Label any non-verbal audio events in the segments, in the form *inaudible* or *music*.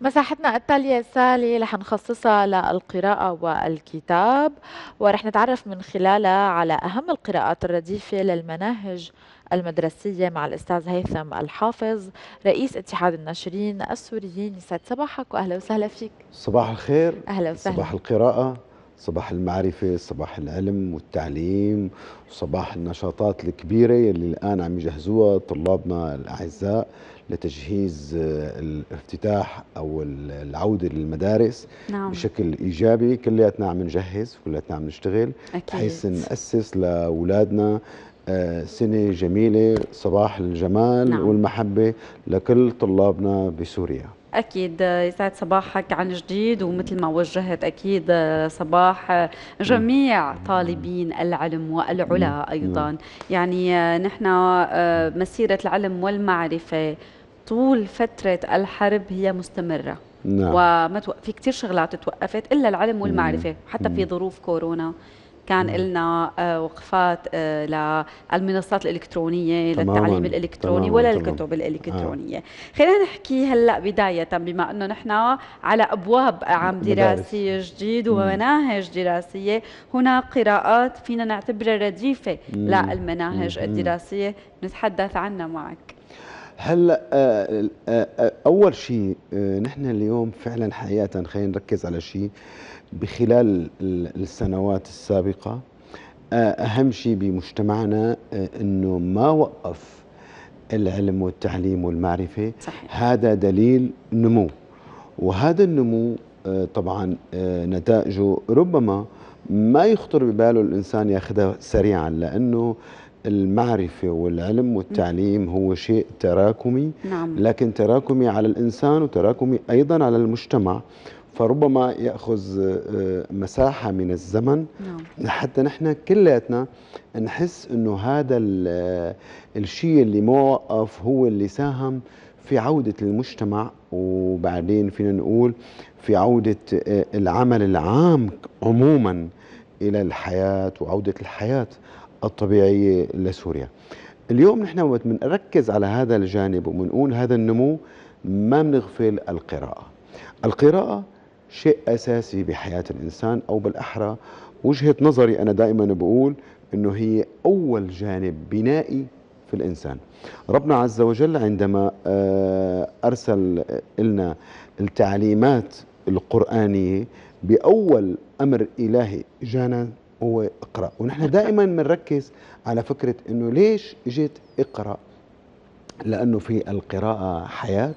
مساحتنا التالية سالي رح نخصصها للقراءة والكتاب ورح نتعرف من خلالها على أهم القراءات الرديفة للمناهج المدرسية مع الأستاذ هيثم الحافظ رئيس اتحاد الناشرين السوريين يسعد صباحك وأهلا وسهلا فيك صباح الخير أهلا وسهلا صباح القراءة صباح المعرفة صباح العلم والتعليم وصباح النشاطات الكبيرة اللي الآن عم يجهزوها طلابنا الأعزاء لتجهيز آه، الافتتاح او العوده للمدارس نعم. بشكل ايجابي كلياتنا عم نجهز كلياتنا عم نشتغل بحيث ناسس لاولادنا آه، سنه جميله صباح الجمال نعم. والمحبه لكل طلابنا بسوريا اكيد آه، يسعد صباحك عن جديد ومثل ما وجهت اكيد آه، صباح آه، جميع طالبين العلم والعلا نعم، ايضا نعم. يعني نحن مسيره العلم والمعرفه طول فتره الحرب هي مستمره نعم. وما في كثير شغلات توقفت الا العلم والمعرفه نعم، حتى في ظروف كورونا كان لنا آه، وقفات آه، للمنصات الالكترونيه للتعليم الالكتروني ولا الكتب الالكترونيه آه. خلينا نحكي هلا بدايه بما انه نحن على ابواب عام دراسي جديد ومناهج دراسيه هنا قراءات فينا نعتبرها رديفه للمناهج الدراسيه نتحدث عنها معك هلا آه، آه، آه، اول شيء نحن اليوم فعلا حقيقه خلينا نركز على شيء بخلال السنوات السابقه اهم شيء بمجتمعنا انه ما وقف العلم والتعليم والمعرفه صحيح. هذا دليل نمو وهذا النمو طبعا نتائجه ربما ما يخطر بباله الانسان ياخذها سريعا لانه المعرفة والعلم والتعليم هو شيء تراكمي نعم. لكن تراكمي على الإنسان وتراكمي أيضا على المجتمع فربما يأخذ آه، مساحة من الزمن نعم. حتى نحن كلياتنا نحس أنه هذا آه، الشيء اللي ما وقف هو اللي ساهم في عودة المجتمع وبعدين فينا نقول في عودة آه، العمل العام عموما إلى الحياة وعودة الحياة الطبيعية لسوريا اليوم نحن وقت بنركز على هذا الجانب وبنقول هذا النمو ما بنغفل القراءة القراءة شيء أساسي بحياة الإنسان أو بالأحرى وجهة نظري أنا دائما بقول أنه هي أول جانب بنائي في الإنسان ربنا عز وجل عندما آه، أرسل لنا التعليمات القرآنية بأول أمر إلهي جانا هو اقرأ ونحن دائما بنركز على فكرة انه ليش اجيت اقرأ لانه في القراءة حياة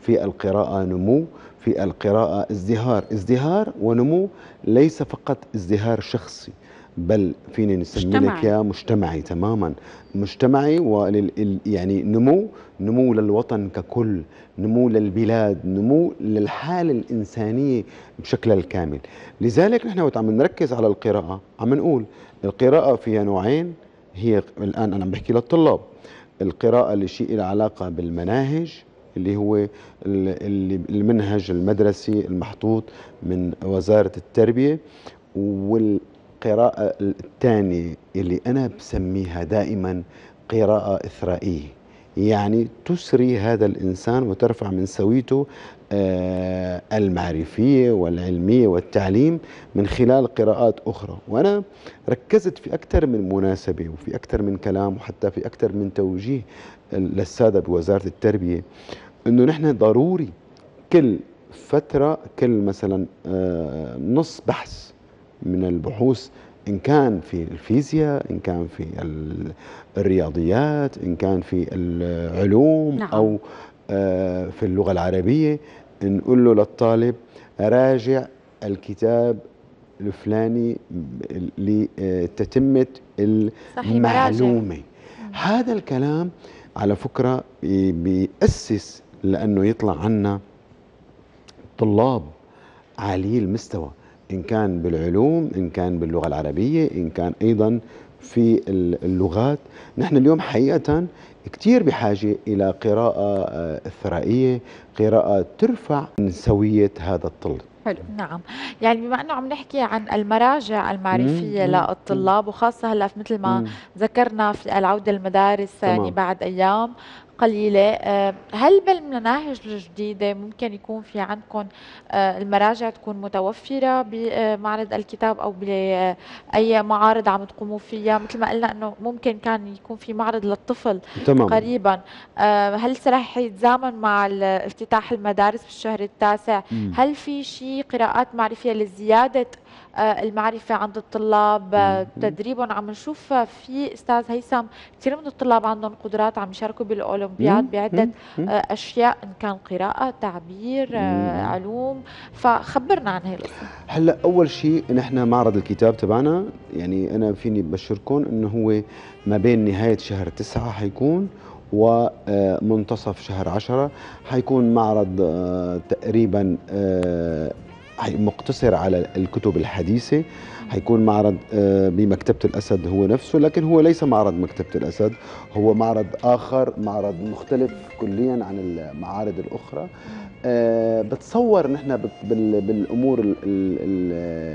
في القراءة نمو في القراءة ازدهار ازدهار ونمو ليس فقط ازدهار شخصي بل فيني نسمي لك يا مجتمعي تماما مجتمعي ولل يعني نمو نمو للوطن ككل نمو للبلاد نمو للحالة الإنسانية بشكلها الكامل لذلك نحن وقت عم نركز على القراءة عم نقول القراءة فيها نوعين هي الآن أنا عم بحكي للطلاب القراءة اللي شيء لها علاقة بالمناهج اللي هو المنهج المدرسي المحطوط من وزارة التربية وال القراءة الثانية اللي أنا بسميها دائما قراءة إثرائية يعني تسري هذا الإنسان وترفع من سويته آه، المعرفية والعلمية والتعليم من خلال قراءات أخرى وأنا ركزت في أكثر من مناسبة وفي أكثر من كلام وحتى في أكثر من توجيه للسادة بوزارة التربية أنه نحن ضروري كل فترة كل مثلا آه، نص بحث من البحوث إن كان في الفيزياء إن كان في الرياضيات إن كان في العلوم نعم. أو آه، في اللغة العربية نقول له للطالب راجع الكتاب الفلاني لتتمة المعلومة هذا الكلام على فكرة بيأسس لأنه يطلع عنا طلاب عالي المستوى إن كان بالعلوم إن كان باللغة العربية إن كان أيضا في اللغات نحن اليوم حقيقة كتير بحاجة إلى قراءة آه، إثرائية قراءة ترفع من سوية هذا الطلب حلو نعم يعني بما انه عم نحكي عن المراجع المعرفيه للطلاب وخاصه هلا مثل ما مم. ذكرنا في العوده المدارس يعني بعد ايام قليلة آه، هل بالمناهج الجديدة ممكن يكون في عندكم آه، المراجع تكون متوفرة بمعرض آه، الكتاب أو بأي معارض عم تقوموا فيها مثل ما قلنا أنه ممكن كان يكون في معرض للطفل تمام. قريبا هل سرح يتزامن مع افتتاح المدارس بالشهر التاسع م. هل في شيء قراءات معرفية لزيادة آه، المعرفه عند الطلاب آه، تدريبهم عم نشوف آه، في استاذ هيثم كثير من الطلاب عندهم قدرات عم يشاركوا بالاولمبياد بعده اشياء ان كان قراءه تعبير علوم فخبرنا عن هي القصه هلا اول شيء نحن معرض الكتاب تبعنا يعني انا فيني بشركم انه هو ما بين نهايه شهر تسعة حيكون ومنتصف شهر عشرة حيكون معرض تقريبا مقتصر على الكتب الحديثة هيكون معرض آه، بمكتبة الأسد هو نفسه لكن هو ليس معرض مكتبة الأسد هو معرض آخر معرض مختلف كليا عن المعارض الأخرى آه، بتصور نحن بالأمور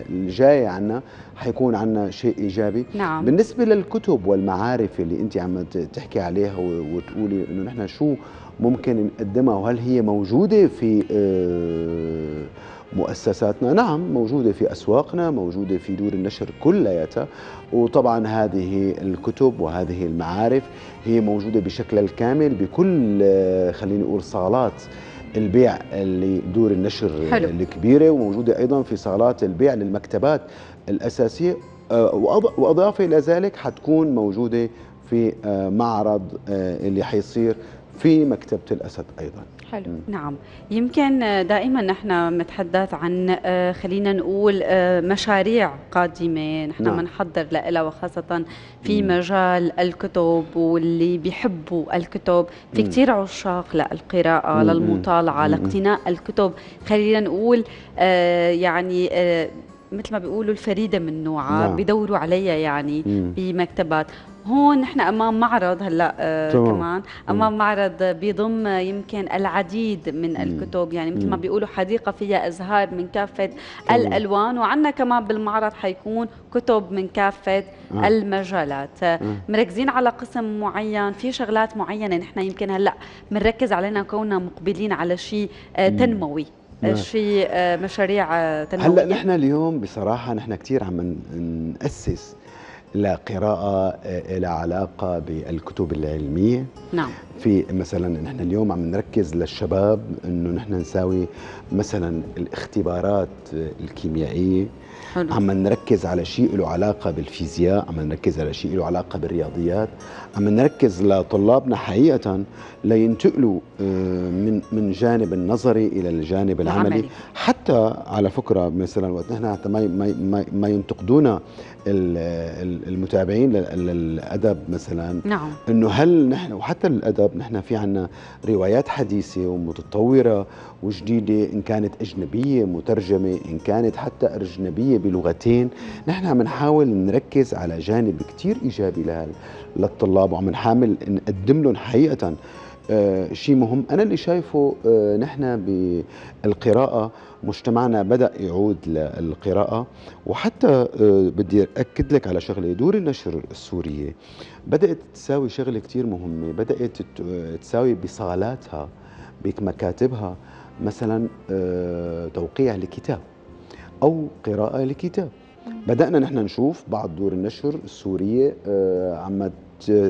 الجاية عنا حيكون عنا شيء إيجابي نعم. بالنسبة للكتب والمعارف اللي أنت عم تحكي عليها وتقولي أنه نحن شو ممكن نقدمها وهل هي موجودة في آه، مؤسساتنا نعم موجودة في أسواقنا موجودة في دور النشر كلياتها وطبعا هذه الكتب وهذه المعارف هي موجودة بشكلها الكامل بكل آه، خليني أقول صالات البيع اللي دور النشر حلو. الكبيرة وموجودة أيضا في صالات البيع للمكتبات الأساسية آه، وأضافة إلى ذلك حتكون موجودة في آه، معرض اللي حيصير في مكتبة الأسد أيضا حلو نعم يمكن دائما نحن نتحدث عن آه، خلينا نقول آه، مشاريع قادمه نحن نعم. بنحضر لها وخاصه في مم. مجال الكتب واللي بيحبوا الكتب في كثير عشاق للقراءه مم. للمطالعه مم. لاقتناء الكتب خلينا نقول آه، يعني مثل ما بيقولوا الفريده من نوعها نعم. بدوروا عليها يعني مم. بمكتبات هون نحن امام معرض هلا آه طبعا. كمان امام معرض بيضم يمكن العديد من الكتب يعني مثل ما بيقولوا حديقه فيها ازهار من كافه طبعا. الالوان وعندنا كمان بالمعرض حيكون كتب من كافه آه. المجالات آه. مركزين على قسم معين في شغلات معينه نحن يمكن هلا بنركز علينا كوننا مقبلين على شيء آه تنموي آه، شيء آه مشاريع آه، تنمويه هلا نحن اليوم بصراحه نحن كثير عم ناسس لا قراءة آه، لا علاقة بالكتب العلمية نعم في مثلا نحن اليوم عم نركز للشباب انه نحن نساوي مثلا الاختبارات الكيميائيه حلو. عم نركز على شيء له علاقه بالفيزياء عم نركز على شيء له علاقه بالرياضيات عم نركز لطلابنا حقيقه لينتقلوا آه، من من جانب النظري الى الجانب العملي العملي. حتى على فكره مثلا وقت نحن حتى ما ما ما ينتقدونا المتابعين للادب مثلا نعم انه هل نحن وحتى الادب نحن في عنا روايات حديثه ومتطوره وجديده إن كانت أجنبية مترجمة إن كانت حتى أجنبية بلغتين نحن عم نحاول نركز على جانب كتير إيجابي للطلاب وعم نحاول نقدم لهم حقيقة آه، شيء مهم أنا اللي شايفه آه، نحن بالقراءة مجتمعنا بدأ يعود للقراءة وحتى آه، بدي أكد لك على شغلة دور النشر السورية بدأت تساوي شغلة كتير مهمة بدأت تساوي بصالاتها بمكاتبها مثلا آه، توقيع لكتاب أو قراءة لكتاب بدأنا نحن نشوف بعض دور النشر السورية آه، عم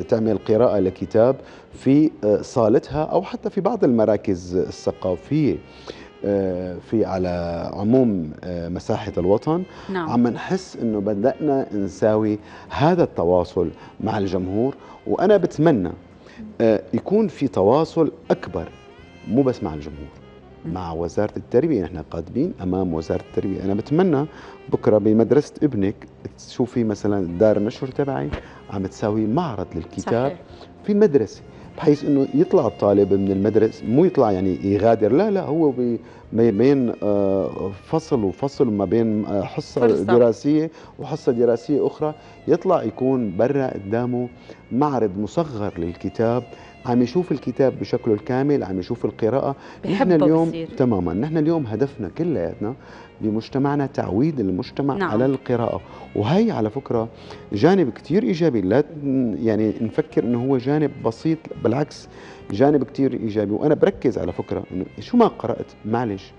تعمل قراءة لكتاب في آه، صالتها أو حتى في بعض المراكز الثقافية في على عموم مساحة الوطن نعم. عم نحس انه بدأنا نساوي هذا التواصل مع الجمهور وأنا بتمنى يكون في تواصل أكبر مو بس مع الجمهور مع وزاره التربيه نحن قادمين امام وزاره التربيه انا بتمنى بكره بمدرسه ابنك تشوفي مثلا دار النشر تبعي عم تساوي معرض للكتاب صحيح. في المدرسه بحيث انه يطلع الطالب من المدرسه مو يطلع يعني يغادر لا لا هو بين آه، فصل وفصل ما بين آه، حصه فرصة. دراسيه وحصه دراسيه اخرى يطلع يكون برا قدامه معرض مصغر للكتاب عم يشوف الكتاب بشكله الكامل عم يشوف القراءة نحن اليوم بصير. تماما نحن اليوم هدفنا كلياتنا بمجتمعنا تعويد المجتمع نعم. على القراءة وهي على فكرة جانب كتير إيجابي لا يعني نفكر أنه هو جانب بسيط بالعكس جانب كتير إيجابي وأنا بركز على فكرة أنه شو ما قرأت معلش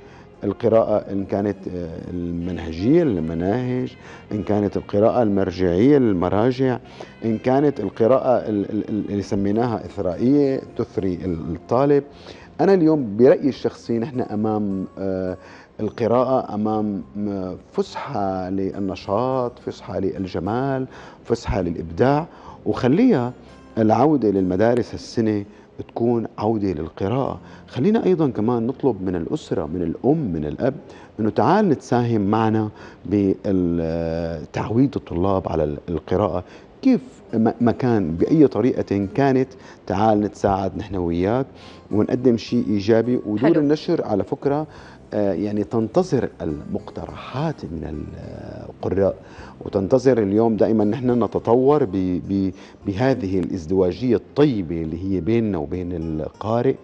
القراءة إن كانت آه، المنهجية للمناهج إن كانت القراءة المرجعية للمراجع إن كانت القراءة اللي سميناها إثرائية تثري الطالب أنا اليوم برأيي الشخصي نحن أمام آه، القراءة أمام آه، فسحة للنشاط فسحة للجمال فسحة للإبداع وخليها العودة للمدارس السنة تكون عودة للقراءة خلينا أيضا كمان نطلب من الأسرة من الأم من الأب أنه تعال نتساهم معنا بتعويد الطلاب على القراءة كيف ما كان بأي طريقة كانت تعال نتساعد نحن وياك ونقدم شيء إيجابي ودور حلو. النشر على فكرة آه، يعني تنتظر المقترحات من القراء وتنتظر اليوم دائما نحن نتطور ب بـ بهذه الازدواجيه الطيبه اللي هي بيننا وبين القارئ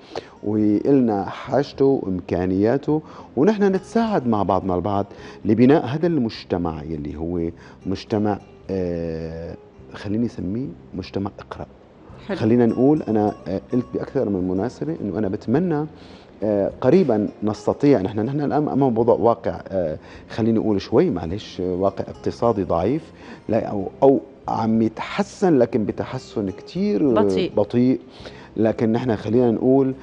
وإلنا حاجته وإمكانياته ونحن نتساعد مع بعضنا البعض لبناء هذا المجتمع اللي هو مجتمع آه خليني أسميه مجتمع اقرأ حلو. خلينا نقول أنا آه، قلت بأكثر من مناسبة أنه أنا بتمنى آه، قريبا نستطيع نحن نحن الان امام وضع واقع آه، خليني اقول شوي معلش آه، واقع اقتصادي ضعيف لا او او عم يتحسن لكن بتحسن كثير بطيء بطيء لكن نحن خلينا نقول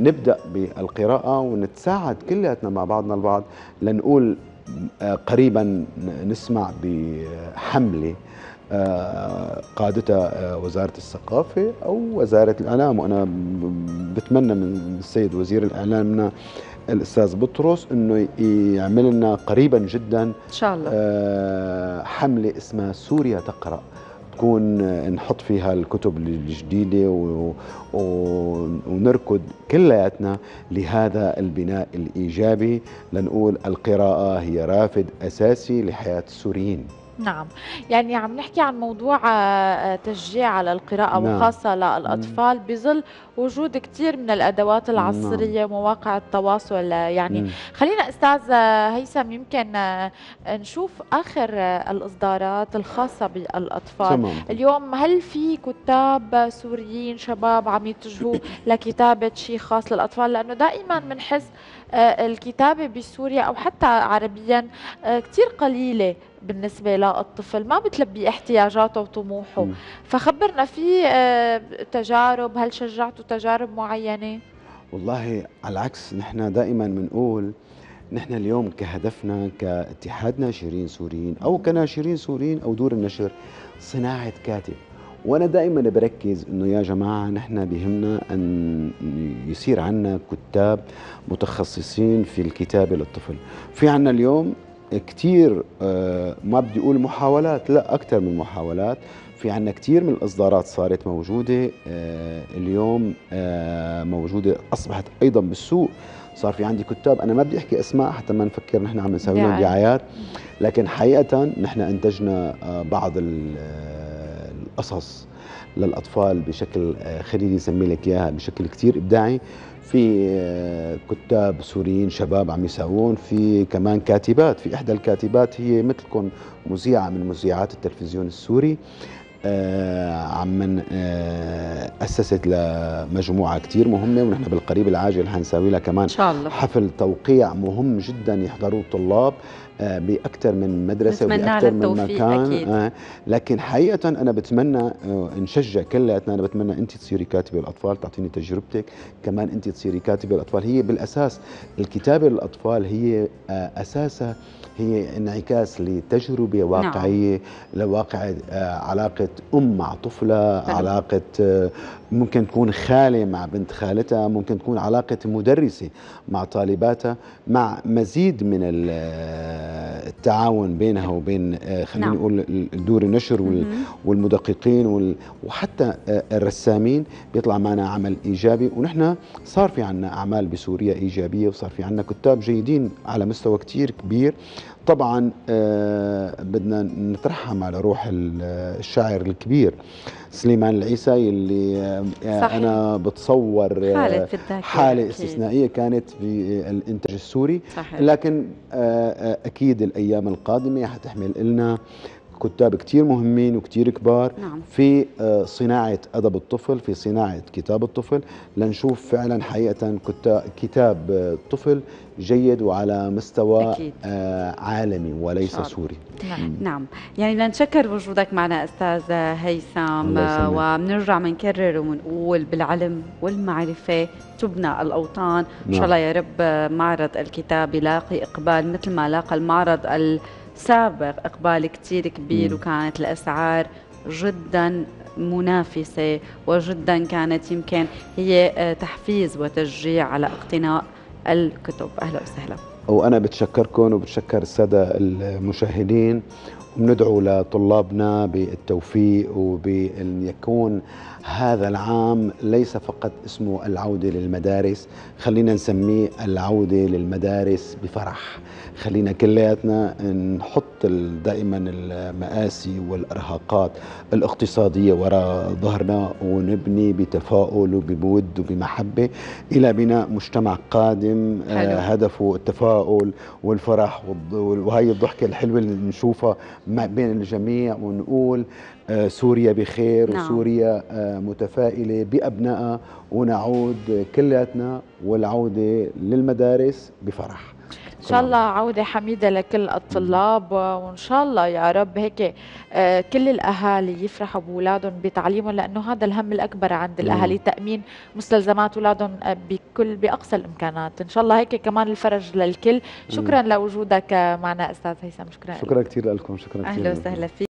نبدا بالقراءه ونتساعد كلياتنا مع بعضنا البعض لنقول قريبا نسمع بحمله آه، قادتها آه، وزارة الثقافة أو وزارة الإعلام وأنا بتمنى من السيد وزير الإعلامنا الأستاذ بطرس أنه يعمل لنا قريبا جدا إن شاء الله آه، حملة اسمها سوريا تقرأ تكون نحط فيها الكتب الجديدة و... و... ونركض كلياتنا لهذا البناء الإيجابي لنقول القراءة هي رافد أساسي لحياة السوريين نعم يعني عم نحكي عن موضوع آه، آه، تشجيع على القراءة نعم. وخاصة للأطفال بظل وجود كثير من الأدوات نعم. العصرية نعم. ومواقع التواصل آه، يعني نعم. خلينا أستاذ هيثم يمكن نشوف آخر الإصدارات الخاصة بالأطفال تمام. اليوم هل في كتاب سوريين شباب عم يتجهوا *coughs* لكتابة شيء خاص للأطفال لأنه دائما بنحس الكتابة بسوريا أو حتى عربيا كثير قليلة بالنسبه للطفل ما بتلبي احتياجاته وطموحه م. فخبرنا في آه، تجارب هل شجعتوا تجارب معينه والله على العكس نحن دائما بنقول نحن اليوم كهدفنا كاتحاد ناشرين سوريين او كناشرين سوريين او دور النشر صناعه كاتب وانا دائما بركز انه يا جماعه نحن بهمنا ان يصير عندنا كتاب متخصصين في الكتابه للطفل في عندنا اليوم كتير آه، ما بدي أقول محاولات لا أكثر من محاولات في عنا كتير من الإصدارات صارت موجودة آه، اليوم آه، موجودة أصبحت أيضا بالسوق صار في عندي كتاب أنا ما بدي أحكي أسماء حتى ما نفكر نحن عم نسوي لهم دعايات لكن حقيقة نحن أنتجنا بعض القصص للأطفال بشكل خليني أسمي لك إياها بشكل كتير إبداعي في آه، كتاب سوريين شباب عم يساوون في كمان كاتبات في إحدى الكاتبات هي مثلكم مذيعة من مذيعات التلفزيون السوري آه، عم آه، أسست لمجموعة كتير مهمة ونحن بالقريب العاجل حنساوي لها كمان إن شاء الله. حفل توقيع مهم جدا يحضروه الطلاب آه، باكثر من مدرسه وباكثر من مكان أكيد. آه، لكن حقيقه انا بتمنى آه، نشجع كلياتنا انا بتمنى انت تصيري كاتبه للاطفال تعطيني تجربتك كمان انت تصيري كاتبه للاطفال هي بالاساس الكتابه للاطفال هي اساسها هي انعكاس لتجربه نعم. واقعيه نعم. لواقع علاقه ام مع طفلها فهم. علاقه ممكن تكون خاله مع بنت خالتها ممكن تكون علاقه مدرسه مع طالباتها مع مزيد من التعاون بينها وبين آه، خلينا نقول نعم. دور النشر والمدققين وحتى آه، الرسامين بيطلع معنا عمل ايجابي ونحن صار في عنا اعمال بسوريا ايجابيه وصار في عنا كتاب جيدين على مستوى كتير كبير طبعا آه، بدنا نترحم على روح الشاعر الكبير سليمان العيسى اللي آه، آه، صحيح. انا بتصور حاله, حالة استثنائيه كانت في الانتاج السوري صحيح. لكن اكيد الايام القادمه حتحمل لنا كتاب كتير مهمين وكتير كبار نعم. في آه، صناعة أدب الطفل في صناعة كتاب الطفل لنشوف فعلا حقيقة كتاب آه، طفل جيد وعلى مستوى أكيد. آه، عالمي وليس سوري نعم. نعم يعني لنشكر وجودك معنا أستاذ هيثم وبنرجع بنكرر وبنقول بالعلم والمعرفة تبنى الأوطان نعم. إن شاء نعم. الله يا رب معرض الكتاب يلاقي إقبال مثل ما لاقى المعرض ال سابق اقبال كتير كبير وكانت الاسعار جدا منافسه وجدا كانت يمكن هي آه، تحفيز وتشجيع على اقتناء الكتب اهلا وسهلا وانا بتشكركم وبتشكر الساده المشاهدين ندعو لطلابنا بالتوفيق وبأن يكون هذا العام ليس فقط اسمه العودة للمدارس خلينا نسميه العودة للمدارس بفرح خلينا كلياتنا نحط دائما المآسي والإرهاقات الاقتصادية وراء ظهرنا ونبني بتفاؤل وبمود وبمحبة إلى بناء مجتمع قادم آه، حلو. هدفه التفاؤل والفرح وهي الضحكة الحلوة اللي نشوفها ما بين الجميع ونقول آه، سوريا بخير نعم. وسوريا آه، متفائلة بأبنائها ونعود كلياتنا والعودة للمدارس بفرح إن شاء الله عودة حميدة لكل الطلاب وإن شاء الله يا رب هيك آه، كل الأهالي يفرحوا بأولادهم بتعليمهم لأنه هذا الهم الأكبر عند الأهالي تأمين مستلزمات أولادهم آه، بكل بأقصى الإمكانات إن شاء الله هيك كمان الفرج للكل شكرا لوجودك معنا أستاذ هيثم شكرا شكرا كثير لكم شكرا كثير أهلا وسهلا فيك